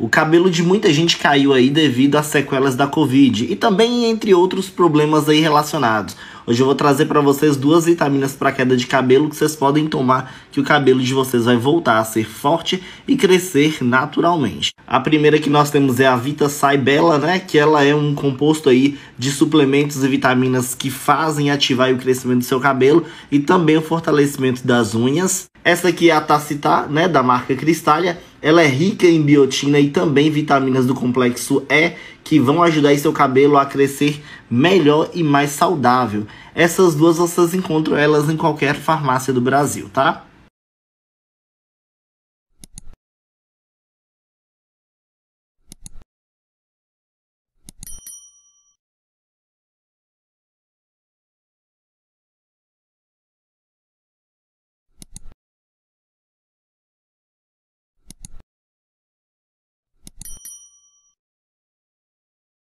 O cabelo de muita gente caiu aí devido às sequelas da Covid e também entre outros problemas aí relacionados. Hoje eu vou trazer para vocês duas vitaminas para queda de cabelo que vocês podem tomar que o cabelo de vocês vai voltar a ser forte e crescer naturalmente. A primeira que nós temos é a Vita Saibela, né, que ela é um composto aí de suplementos e vitaminas que fazem ativar o crescimento do seu cabelo e também o fortalecimento das unhas. Essa aqui é a Tacitá, né, da marca Cristália. Ela é rica em biotina e também vitaminas do complexo E, que vão ajudar seu cabelo a crescer melhor e mais saudável. Essas duas vocês encontram elas em qualquer farmácia do Brasil, tá?